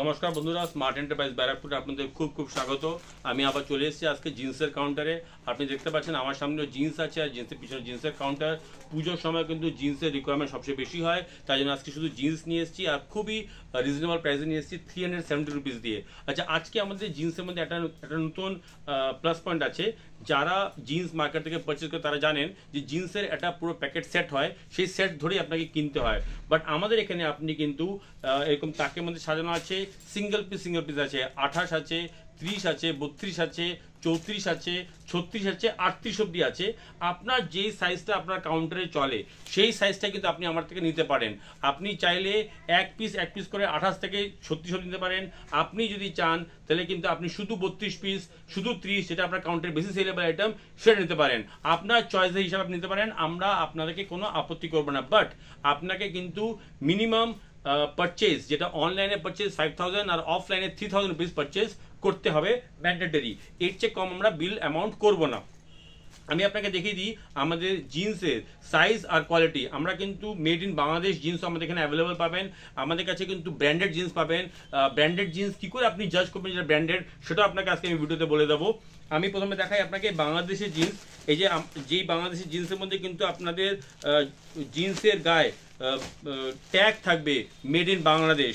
নমস্কার বন্ধুরা smart enterprise ব্যারাকপুরে আপনাদের খুব খুব স্বাগত আমি আবার চলে এসেছি আজকে জিন্সের কাউন্টারে আপনি দেখতে পাচ্ছেন আমার সামনে জিন্স আছে আর জিন্সের পিছনে জিন্সের কাউন্টার পুজোর সময় কিন্তু জিন্সের রিকোয়ারমেন্ট সবচেয়ে বেশি হয় তাই জন্য আজকে শুধু জিন্স নিয়ে এসেছি আর খুবই রিজনেবল প্রাইসে নিয়ে এসেছি থ্রি হান্ড্রেড সেভেন্টি রুপিস দিয়ে আচ্ছা আজকে আমাদের জিন্সের মধ্যে একটা একটা নতুন প্লাস পয়েন্ট আছে যারা জিন্স মার্কেট থেকে পারচেস করে তারা জানেন যে জিন্সের একটা পুরো প্যাকেট সেট হয় সেই সেট ধরেই আপনাকে কিনতে হয় বাট আমাদের এখানে আপনি কিন্তু এরকম তাকের মধ্যে সাজানো আছে সিঙ্গেল পিস সিঙ্গেল পিস আছে আঠাশ আছে ত্রিশ আছে বত্রিশ আছে চৌত্রিশ আছে ছত্রিশ আছে আটত্রিশ অব্দি আছে আপনার যেই সাইজটা আপনার কাউন্টারে চলে সেই সাইজটা কিন্তু আপনি আমার থেকে নিতে পারেন আপনি চাইলে এক পিস এক পিস করে আঠাশ থেকে ছত্রিশ অব্দি নিতে পারেন আপনি যদি চান তাহলে কিন্তু আপনি শুধু বত্রিশ পিস শুধু ত্রিশ যেটা আপনার কাউন্টারে বেশি সেলেবল আইটেম সেটা নিতে পারেন আপনার চয়েসের হিসাবে আপনি নিতে পারেন আমরা আপনাদেরকে কোনো আপত্তি করবো না বাট আপনাকে কিন্তু মিনিমাম পারচেস যেটা অনলাইনে পারচেস ফাইভ থাউজেন্ড আর অফলাইনে থ্রি থাউজেন্ড রুপিস পারচেস করতে হবে ম্যান্ডেটরি এর চেয়ে কম আমরা বিল অ্যামাউন্ট করব না আমি আপনাকে দেখিয়ে দিই আমাদের জিন্সের সাইজ আর কোয়ালিটি আমরা কিন্তু মেড ইন বাংলাদেশ জিন্স আমাদের এখানে অ্যাভেলেবল পাবেন আমাদের কাছে কিন্তু ব্র্যান্ডেড জিন্স পাবেন ব্র্যান্ডেড জিন্স কী করে আপনি জাজ করবেন যেটা ব্র্যান্ডেড সেটা আপনাকে আজকে আমি ভিডিওতে বলে দেবো আমি প্রথমে দেখাই আপনাকে বাংলাদেশের জিন্স এই যে যেই বাংলাদেশের জিন্সের মধ্যে কিন্তু আপনাদের জিন্সের গায়ে ট্যাগ থাকবে মেড ইন বাংলাদেশ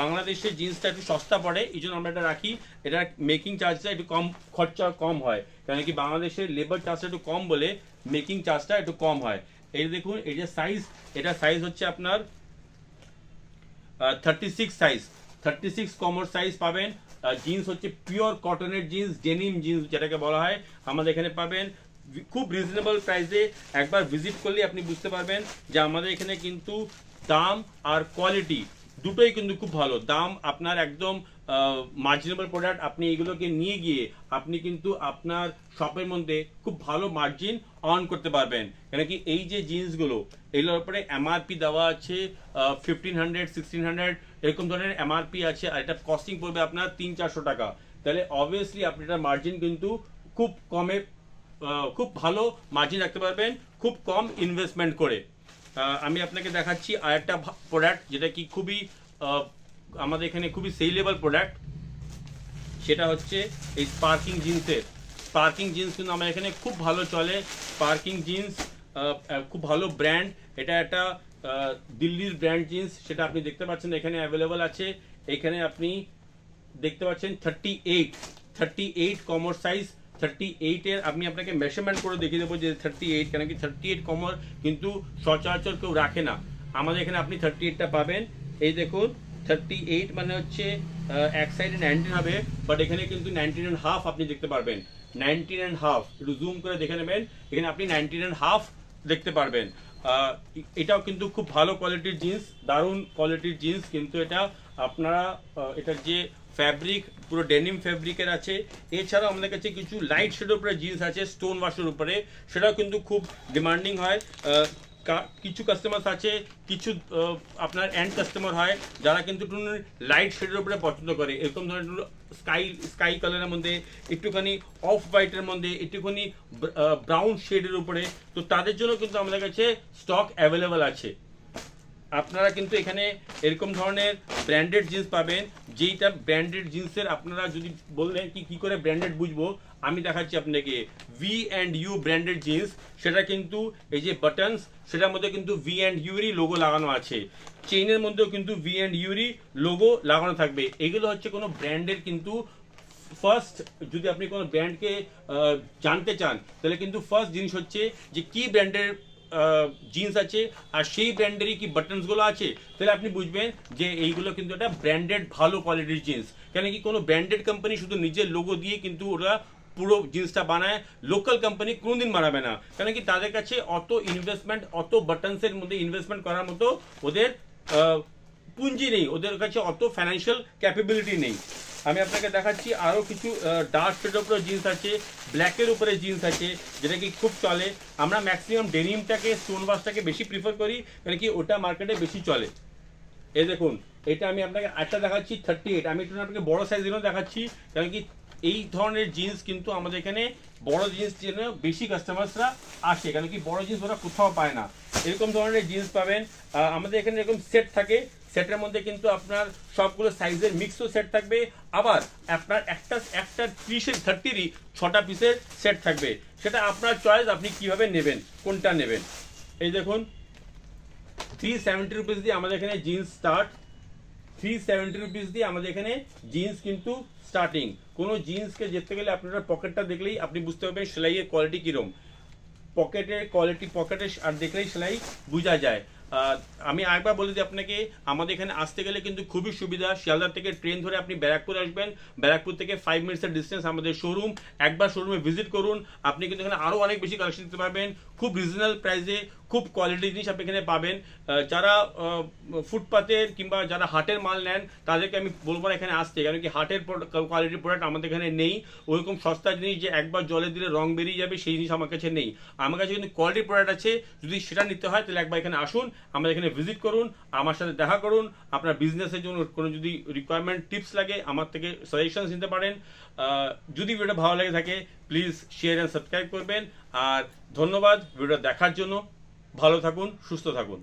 বাংলাদেশে জিন্সটা একটু সস্তা পড়ে এই জন্য আমরা এটা রাখি এটা মেকিং চার্জটা একটু কম খরচা কম হয় কারণ কি বাংলাদেশের লেবার চার্জটা একটু কম বলে মেকিং চার্জটা একটু কম হয় এই দেখুন এই যে সাইজ এটা সাইজ হচ্ছে আপনার thirty six size thirty six কমর সাইজ পাবেন জিন্স হচ্ছে পিওর কটনের জিন্স ডেনিম জিন্স যেটাকে বলা হয় আমাদের এখানে পাবেন খুব রিজনেবল প্রাইসে একবার ভিজিট করলে আপনি বুঝতে পারবেন যে আমাদের এখানে কিন্তু দাম আর কোয়ালিটি দুটোই কিন্তু খুব ভালো দাম আপনার একদম মার্জিনেবল প্রোডাক্ট আপনি এগুলোকে নিয়ে গিয়ে আপনি কিন্তু আপনার শপের মধ্যে খুব ভালো মার্জিন অন করতে পারবেন কেন কি এই যে জিন্সগুলো এগুলোর উপরে এমআরপি দেওয়া আছে ফিফটিন হান্ড্রেড সিক্সটিন হান্ড্রেড এরকম ধরনের এমআরপি আছে আর এটা কস্টিং পড়বে আপনার তিন চারশো টাকা তাহলে অবভিয়াসলি আপনি এটার মার্জিন কিন্তু খুব কমে খুব ভালো মার্জিন রাখতে পারবেন খুব কম ইনভেস্টমেন্ট করে আমি আপনাকে দেখাচ্ছি আর একটা প্রোডাক্ট যেটা কি খুবই আমাদের এখানে খুবই সেইলেবল প্রোডাক্ট সেটা হচ্ছে এই স্পার্কিং জিন্সের স্পার্কিং জিন্স কিন্তু আমার এখানে খুব ভালো চলে স্পার্কিং জিন্স খুব ভালো ব্র্যান্ড এটা একটা দিল্লির ব্র্যান্ড জিন্স সেটা আপনি দেখতে পাচ্ছেন এখানে অ্যাভেলেবল আছে এখানে আপনি দেখতে পাচ্ছেন থার্টি এইট থার্টি এইট কমর সাইজ থার্টি এইটের আমি আপনাকে মেশারমেন্ট করে দেখিয়ে দেবো যে থার্টি এইট কেন কি থার্টি এইট কমর কিন্তু সচরাচর কেউ রাখে না আমাদের এখানে আপনি থার্টি এইটটা পাবেন এই দেখুন থার্টি এইট মানে হচ্ছে এক সাইডে নাইনটিন হবে বাট এখানে কিন্তু নাইনটিন অ্যান্ড হাফ আপনি দেখতে পারবেন নাইনটিন অ্যান্ড হাফ একটু জুম করে দেখে নেবেন এখানে আপনি নাইনটিন অ্যান্ড হাফ দেখতে পারবেন এটাও কিন্তু খুব ভালো কোয়ালিটির জিন্স দারুণ কোয়ালিটির জিন্স কিন্তু এটা আপনারা এটার যে ফ্যাব্রিক পুরো ডেনিম ফ্যাব্রিকের আছে এছাড়াও আমাদের কাছে কিছু লাইট শেডের উপরে জিন্স আছে স্টোন ওয়াশের উপরে সেটাও কিন্তু খুব ডিমান্ডিং হয় কিছু কাস্টমার আছে কিছু আপনার অ্যান্ড কাস্টমার হয় যারা কিন্তু একটু লাইট শেডের উপরে পছন্দ করে এরকম ধরনের স্কাই স্কাই কালারের মধ্যে একটুখানি অফ হোয়াইটের মধ্যে একটুখানি ব্রাউন শেডের উপরে তো তাদের জন্য কিন্তু আমাদের কাছে স্টক অ্যাভেলেবেল আছে আপনারা কিন্তু এখানে এরকম ধরনের ব্র্যান্ডেড জিন্স পাবেন যেইটা ব্র্যান্ডেড জিন্সের আপনারা যদি বললেন কি কি করে ব্র্যান্ডেড বুঝবো আমি দেখাচ্ছি আপনাকে V and U branded jeans সেটা কিন্তু এই যে বাটনস সেটার মধ্যে কিন্তু ভি অ্যান্ড ইউরি লোগো লাগানো আছে চেইনের মধ্যেও কিন্তু ভি অ্যান্ড ইউরি লোগো লাগানো থাকবে এগুলো হচ্ছে কোনো ব্র্যান্ডের কিন্তু ফার্স্ট যদি আপনি কোনো ব্র্যান্ডকে জানতে চান তাহলে কিন্তু ফার্স্ট জিনিস হচ্ছে যে কি ব্র্যান্ডের জিন্স আছে আর সেই ব্র্যান্ডেরই কি বাটনসগুলো আছে তাহলে আপনি বুঝবেন যে এইগুলো কিন্তু একটা ব্র্যান্ডেড ভালো কোয়ালিটির জিন্স কেন কি কোনো ব্র্যান্ডেড কোম্পানি শুধু নিজের লোগো দিয়ে কিন্তু ওরা পুরো জিন্সটা বানায় লোকাল কোম্পানি কোনোদিন বানাবে না কেন কি তাদের কাছে অত ইনভেস্টমেন্ট অত বাটনসের মধ্যে ইনভেস্টমেন্ট করার মতো ওদের পুঁজি নেই ওদের কাছে অত ফাইন্যান্সিয়াল ক্যাপেবিলিটি নেই আমি আপনাকে দেখাচ্ছি আরও কিছু ডার্ক শেডের উপরে জিন্স আছে ব্ল্যাকের উপরে জিন্স আছে যেটা কি খুব চলে আমরা ম্যাক্সিমাম ডেনিমটাকে স্টোনবাসটাকে বেশি প্রিফার করি কারণ মানে কি ওটা মার্কেটে বেশি চলে এ দেখুন এটা আমি আপনাকে আটটা দেখাচ্ছি থার্টি এইট আমি আপনাকে বড় সাইজ দেখাচ্ছি কারণ কি এই ধরনের জিন্স কিন্তু আমাদের এখানে বড় জিন্স জন্য বেশি কাস্টমার্সরা আসে কারণ কি বড় জিন্স ওরা কোথাও পায় না এরকম ধরনের জিন্স পাবেন আমাদের এখানে এরকম সেট থাকে সেটের মধ্যে কিন্তু আপনার সবগুলো সাইজের মিক্সও সেট থাকবে আবার আপনার একটা একটা ত্রিশের থার্টিরই ছটা পিসের সেট থাকবে সেটা আপনার চয়েস আপনি কিভাবে নেবেন কোনটা নেবেন এই দেখুন থ্রি সেভেন্টি রুপিস দিয়ে আমাদের এখানে jeans start three seventy rupees দিয়ে আমাদের এখানে জিন্স কিন্তু স্টার্টিং কোনো জিন্সকে যেতে গেলে আপনারা পকেটটা দেখলেই আপনি বুঝতে পারবেন সেলাইয়ের কোয়ালিটি কীরকম পকেটের কোয়ালিটি পকেটে আর দেখলেই সেলাই বোঝা যায় আমি আরেকবার বলে দিই আপনাকে আমাদের এখানে আসতে গেলে কিন্তু খুবই সুবিধা শিয়ালদার থেকে ট্রেন ধরে আপনি ব্যারাকপুর আসবেন ব্যারাকপুর থেকে ফাইভ মিনিটসের ডিস্টেন্স আমাদের শোরুম একবার শোরুমে ভিজিট করুন আপনি কিন্তু এখানে আরও অনেক বেশি কালেকশন দিতে পারবেন খুব রিজনেবল প্রাইসে খুব কোয়ালিটি জিনিস আপনি এখানে পাবেন যারা ফুটপাতের কিংবা যারা হাটের মাল নেন তাদেরকে আমি বলবো না এখানে আসতে কারণ কি হাটের কোয়ালিটির প্রোডাক্ট আমাদের এখানে নেই ওইরকম সস্তা জিনিস যে একবার জলে দিলে রং বেরিয়ে যাবে সেই জিনিস আমার কাছে নেই আমার কাছে কিন্তু কোয়ালিটি প্রোডাক্ট আছে যদি সেটা নিতে হয় তাহলে একবার এখানে আসুন আমাদের এখানে ভিজিট করুন আমার সাথে দেখা করুন আপনার বিজনেসের জন্য কোনো যদি রিকোয়ারমেন্ট টিপস লাগে আমার থেকে সাজেশনস নিতে পারেন যদি ভিডিওটা ভালো লাগে থাকে প্লিজ শেয়ার অ্যান্ড সাবস্ক্রাইব করবেন আর ধন্যবাদ ভিডিওটা দেখার জন্য ভালো থাকুন সুস্থ থাকুন